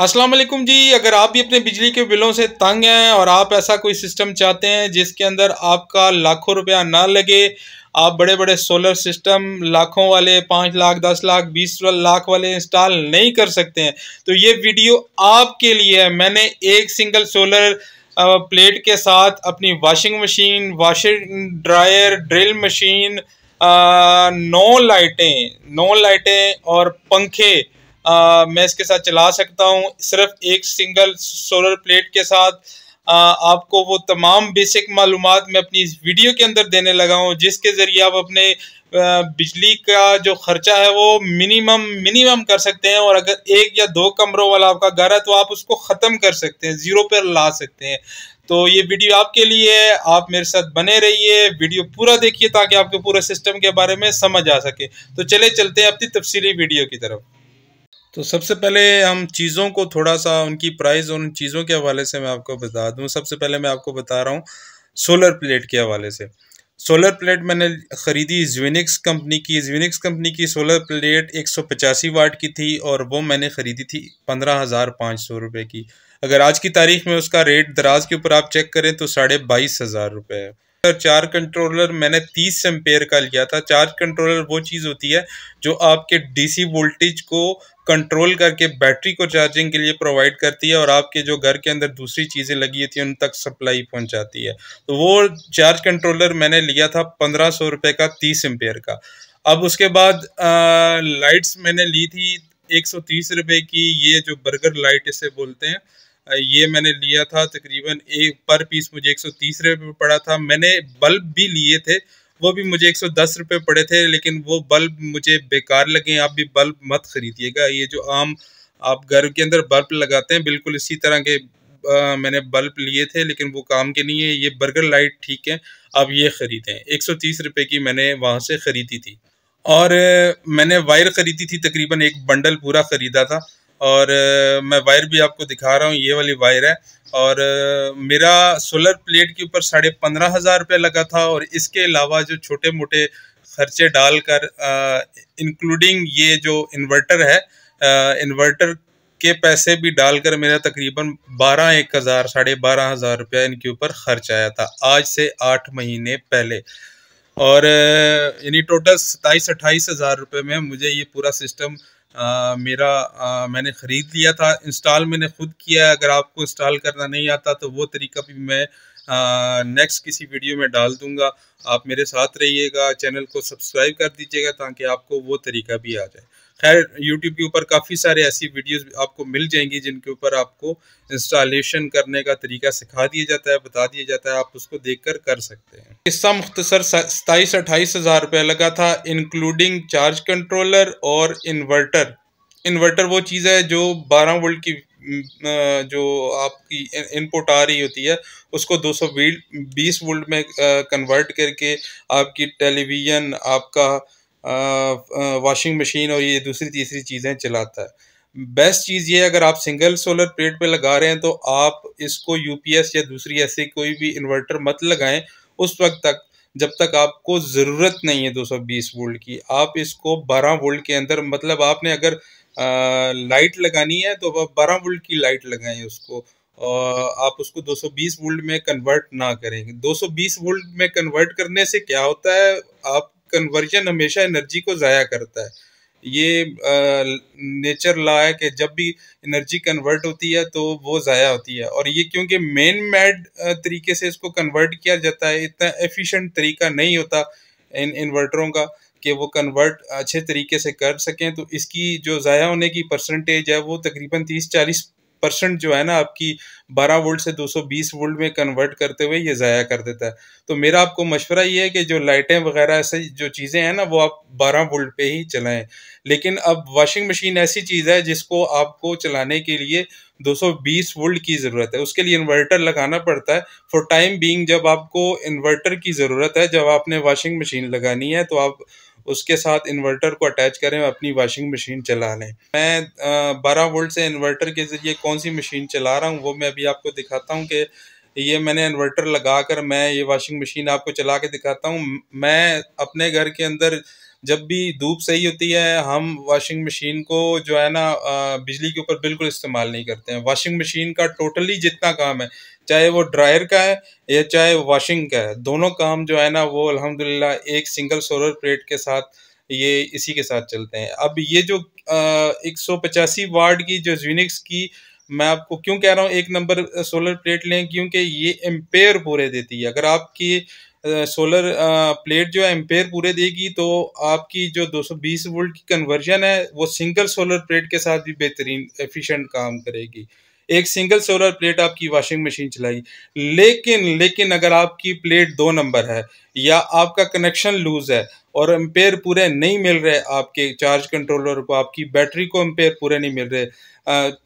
असलम जी अगर आप भी अपने बिजली के बिलों से तंग हैं और आप ऐसा कोई सिस्टम चाहते हैं जिसके अंदर आपका लाखों रुपया ना लगे आप बड़े बड़े सोलर सिस्टम लाखों वाले पाँच लाख दस लाख बीस लाख वाले इंस्टॉल नहीं कर सकते हैं तो ये वीडियो आपके लिए है मैंने एक सिंगल सोलर प्लेट के साथ अपनी washing machine washing dryer drill machine नौ लाइटें नौ लाइटें और पंखे आ, मैं इसके साथ चला सकता हूँ सिर्फ एक सिंगल सोलर प्लेट के साथ आ, आपको वो तमाम बेसिक मालूम मैं अपनी इस वीडियो के अंदर देने लगा हूँ जिसके ज़रिए आप अपने बिजली का जो खर्चा है वो मिनिमम मिनिमम कर सकते हैं और अगर एक या दो कमरों वाला आपका घर है तो आप उसको ख़त्म कर सकते हैं ज़ीरो पर ला सकते हैं तो ये वीडियो आपके लिए है आप मेरे साथ बने रहिए वीडियो पूरा देखिए ताकि आपके पूरा सिस्टम के बारे में समझ आ सके तो चले चलते हैं अपनी तफसीली वीडियो की तरफ तो सबसे पहले हम चीज़ों को थोड़ा सा उनकी प्राइस और उन चीज़ों के हवाले से मैं आपको बता दूं सबसे पहले मैं आपको बता रहा हूँ सोलर प्लेट के हवाले से सोलर प्लेट मैंने ख़रीदी जूनिक्स कंपनी की जूनिक्स कंपनी की सोलर प्लेट एक सौ पचासी वाट की थी और वो मैंने ख़रीदी थी पंद्रह हज़ार पाँच सौ रुपये की अगर आज की तारीख में उसका रेट दराज के ऊपर आप चेक करें तो साढ़े बाईस हज़ार रुपये है सर चार कंट्रोलर मैंने तीस एम्पेयर का लिया था चार्ज कंट्रोलर वो चीज़ होती है जो आपके डीसी वोल्टेज को कंट्रोल करके बैटरी को चार्जिंग के लिए प्रोवाइड करती है और आपके जो घर के अंदर दूसरी चीज़ें लगी होती हैं उन तक सप्लाई पहुंचाती है तो वो चार्ज कंट्रोलर मैंने लिया था पंद्रह सौ रुपये का तीस एम्पेयर का अब उसके बाद आ, लाइट्स मैंने ली थी एक सौ तीस रुपये की ये जो बर्गर लाइट इसे बोलते हैं ये मैंने लिया था तकरीबन एक पर पीस मुझे एक सौ तीस रुपये पड़ा था मैंने बल्ब भी लिए थे वो भी मुझे एक सौ दस पड़े थे लेकिन वो बल्ब मुझे बेकार लगे आप भी बल्ब मत खरीदिएगा ये जो आम आप घर के अंदर बल्ब लगाते हैं बिल्कुल इसी तरह के आ, मैंने बल्ब लिए थे लेकिन वो काम के नहीं है ये बर्गर लाइट ठीक है आप ये ख़रीदें एक सौ तीस रुपये की मैंने वहाँ से ख़रीदी थी और मैंने वायर ख़रीदी थी तकरीबन एक बंडल पूरा ख़रीदा था और मैं वायर भी आपको दिखा रहा हूँ ये वाली वायर है और मेरा सोलर प्लेट के ऊपर साढ़े पंद्रह हज़ार रुपये लगा था और इसके अलावा जो छोटे मोटे खर्चे डालकर इंक्लूडिंग ये जो इन्वर्टर है इन्वर्टर के पैसे भी डालकर मेरा तकरीबन बारह एक हज़ार साढ़े बारह हज़ार रुपया इनके ऊपर खर्च आया था आज से आठ महीने पहले और यानी टोटल सताईस अट्ठाईस हज़ार रुपये में मुझे ये पूरा सिस्टम आ, मेरा आ, मैंने ख़रीद लिया था इंस्टॉल मैंने ख़ुद किया है अगर आपको इंस्टॉल करना नहीं आता तो वो तरीका भी मैं नेक्स्ट किसी वीडियो में डाल दूंगा आप मेरे साथ रहिएगा चैनल को सब्सक्राइब कर दीजिएगा ताकि आपको वो तरीका भी आ जाए खैर यूट्यूब के ऊपर काफ़ी सारे ऐसी वीडियोस आपको मिल जाएंगी जिनके ऊपर आपको इंस्टॉलेशन करने का तरीका सिखा दिया जाता है बता दिया जाता है आप उसको देख कर, कर सकते हैं इसका मुख्तसर सताईस अट्ठाईस हज़ार रुपये लगा था इंक्लूडिंग चार्ज कंट्रोलर और इन्वर्टर इन्वर्टर वो चीज़ है जो 12 वोल्ट की जो आपकी इनपुट आ रही होती है उसको 220 वोल्ट में कन्वर्ट करके आपकी टेलीविज़न आपका वॉशिंग मशीन और ये दूसरी तीसरी चीज़ें चलाता है बेस्ट चीज़ ये अगर आप सिंगल सोलर प्लेट पे लगा रहे हैं तो आप इसको यूपीएस या दूसरी ऐसी कोई भी इन्वर्टर मत लगाएं उस वक्त तक जब तक आपको ज़रूरत नहीं है 220 वोल्ट की आप इसको 12 वोल्ट के अंदर मतलब आपने अगर आ, लाइट लगानी है तो आप बारह वोल्ट की लाइट लगाएं उसको आप उसको 220 वोल्ट में कन्वर्ट ना करें 220 वोल्ट में कन्वर्ट करने से क्या होता है आप कन्वर्जन हमेशा एनर्जी को ज़ाया करता है ये नेचर लॉ है कि जब भी एनर्जी कन्वर्ट होती है तो वो ज़ाया होती है और ये क्योंकि मेन मैड तरीके से इसको कन्वर्ट किया जाता है इतना एफिशिएंट तरीका नहीं होता इन इन्वर्टरों का कि वो कन्वर्ट अच्छे तरीके से कर सकें तो इसकी जो ज़ाया होने की परसेंटेज है वो तकरीबन तीस चालीस परसेंट जो है ना आपकी 12 वोल्ट से 220 वोल्ट में कन्वर्ट करते हुए ये ज़ाया कर देता है तो मेरा आपको मशवरा ये है कि जो लाइटें वगैरह ऐसे जो चीज़ें हैं ना वो आप 12 वोल्ट पे ही चलाएं लेकिन अब वॉशिंग मशीन ऐसी चीज़ है जिसको आपको चलाने के लिए 220 वोल्ट की ज़रूरत है उसके लिए इन्वर्टर लगाना पड़ता है फॉर टाइम बीइंग जब आपको इन्वर्टर की ज़रूरत है जब आपने वॉशिंग मशीन लगानी है तो आप उसके साथ इन्वर्टर को अटैच करें और अपनी वॉशिंग मशीन चला लें मैं बारह वोल्ट से इन्वर्टर के ज़रिए कौन सी मशीन चला रहा हूँ वो मैं अभी आपको दिखाता हूँ कि ये मैंने इन्वर्टर लगा कर मैं ये वॉशिंग मशीन आपको चला के दिखाता हूँ मैं अपने घर के अंदर जब भी धूप सही होती है हम वॉशिंग मशीन को जो है ना बिजली के ऊपर बिल्कुल इस्तेमाल नहीं करते हैं वॉशिंग मशीन का टोटली जितना काम है चाहे वो ड्रायर का है या चाहे वॉशिंग का है दोनों काम जो है ना वो अल्हम्दुलिल्लाह एक सिंगल सोलर प्लेट के साथ ये इसी के साथ चलते हैं अब ये जो एक सौ पचासी वार्ड की जो जूनिक्स की मैं आपको क्यों कह रहा हूँ एक नंबर सोलर प्लेट लें क्योंकि ये एम्पेयर पूरे देती है अगर आपकी सोलर प्लेट जो है एम्पेयर पूरे देगी तो आपकी जो 220 वोल्ट की कन्वर्जन है वो सिंगल सोलर प्लेट के साथ भी बेहतरीन एफिशिएंट काम करेगी एक सिंगल सोलर प्लेट आपकी वॉशिंग मशीन चलाई लेकिन लेकिन अगर आपकी प्लेट दो नंबर है या आपका कनेक्शन लूज़ है और एम्पेयर पूरे नहीं मिल रहे आपके चार्ज कंट्रोलर को आपकी बैटरी को एम्पेयर पूरे नहीं मिल रहे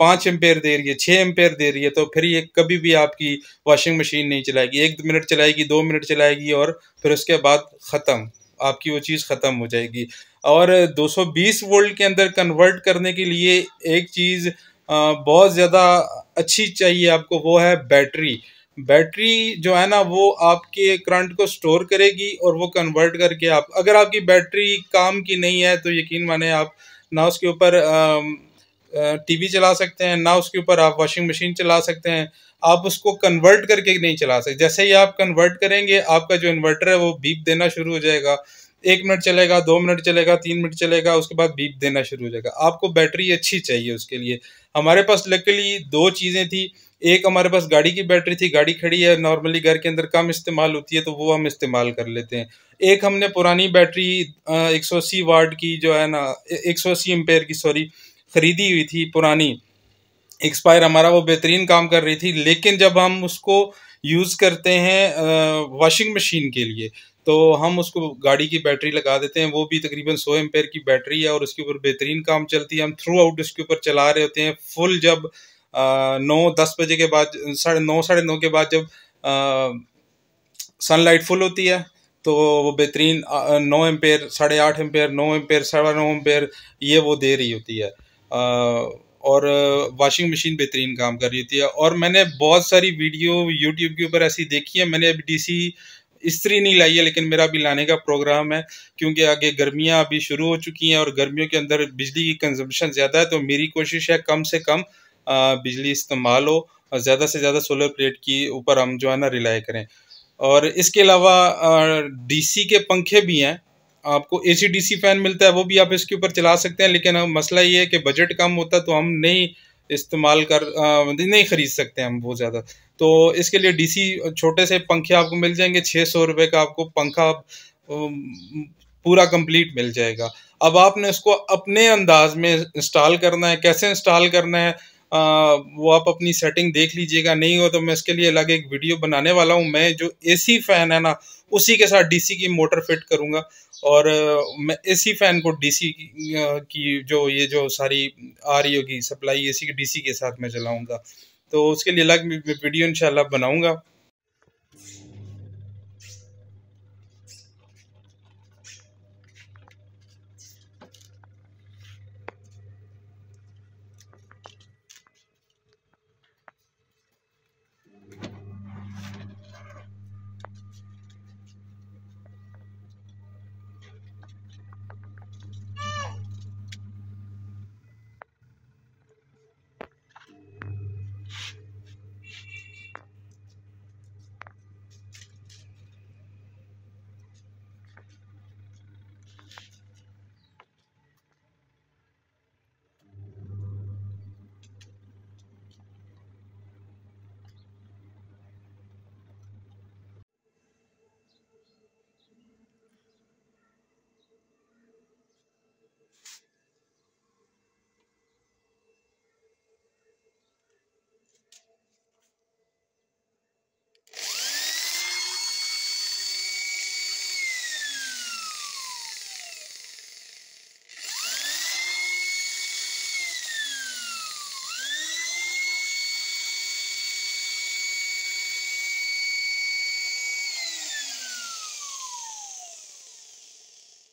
पाँच एम्पेयर दे रही है छः एम्पेयर दे रही है तो फिर ये कभी भी आपकी वॉशिंग मशीन नहीं चलाएगी एक मिनट चलाएगी दो मिनट चलाएगी और फिर उसके बाद ख़त्म आपकी वो चीज़ ख़त्म हो जाएगी और 220 वोल्ट के अंदर कन्वर्ट करने के लिए एक चीज़ बहुत ज़्यादा अच्छी चाहिए आपको वो है बैटरी बैटरी जो है ना वो आपके करंट को स्टोर करेगी और वो कन्वर्ट करके आप अगर आपकी बैटरी काम की नहीं है तो यकीन माने आप ना उसके ऊपर टीवी चला सकते हैं ना उसके ऊपर आप वॉशिंग मशीन चला सकते हैं आप उसको कन्वर्ट करके नहीं चला सकते जैसे ही आप कन्वर्ट करेंगे आपका जो इन्वर्टर है वो बीप देना शुरू हो जाएगा एक मिनट चलेगा दो मिनट चलेगा तीन मिनट चलेगा उसके बाद बीप देना शुरू हो जाएगा आपको बैटरी अच्छी चाहिए उसके लिए हमारे पास लकली दो चीज़ें थी एक हमारे पास गाड़ी की बैटरी थी गाड़ी खड़ी है नॉर्मली घर के अंदर कम इस्तेमाल होती है तो वो हम इस्तेमाल कर लेते हैं एक हमने पुरानी बैटरी एक सौ अस्सी वाट की जो है ना एक सौ अस्सी एम्पेयर की सॉरी ख़रीदी हुई थी पुरानी एक्सपायर हमारा वो बेहतरीन काम कर रही थी लेकिन जब हम उसको यूज़ करते हैं वॉशिंग मशीन के लिए तो हम उसको गाड़ी की बैटरी लगा देते हैं वो भी तकरीबन सौ एम्पेयर की बैटरी है और उसके ऊपर बेहतरीन काम चलती है हम थ्रू आउट उसके ऊपर चला रहे होते हैं फुल जब नौ दस बजे के बाद साढ़े नौ साढ़े नौ के बाद जब सनलाइट फुल होती है तो वो बेहतरीन नौ एम्पेयर साढ़े आठ एम्पेयर नौ एम्पेयर साढ़े नौ एम्पेयर ये वो दे रही होती है आ, और वॉशिंग मशीन बेहतरीन काम कर रही होती है और मैंने बहुत सारी वीडियो यूट्यूब के ऊपर ऐसी देखी है मैंने अभी डी स्त्री नहीं लाई है लेकिन मेरा भी लाने का प्रोग्राम है क्योंकि आगे गर्मियाँ अभी शुरू हो चुकी हैं और गर्मियों के अंदर बिजली की कंजम्पशन ज़्यादा है तो मेरी कोशिश है कम से कम बिजली इस्तेमाल हो और ज़्यादा से ज़्यादा सोलर प्लेट की ऊपर हम जो है ना रिलाई करें और इसके अलावा डीसी के पंखे भी हैं आपको ए सी डी सी फैन मिलता है वो भी आप इसके ऊपर चला सकते हैं लेकिन मसला ये है कि बजट कम होता तो हम नहीं इस्तेमाल कर नहीं ख़रीद सकते हम बहुत ज़्यादा तो इसके लिए डीसी छोटे से पंखे आपको मिल जाएंगे छः सौ रुपये का आपको पंखा पूरा कंप्लीट मिल जाएगा अब आपने उसको अपने अंदाज में इंस्टॉल करना है कैसे इंस्टॉल करना है आ, वो आप अपनी सेटिंग देख लीजिएगा नहीं हो तो मैं इसके लिए अलग एक वीडियो बनाने वाला हूँ मैं जो एसी फैन है ना उसी के साथ डीसी की मोटर फिट करूँगा और मैं इसी फ़ैन को डीसी की जो ये जो सारी आ रही होगी सप्लाई इसी की डीसी के साथ मैं चलाऊँगा तो उसके लिए अलग वीडियो इंशाल्लाह बनाऊँगा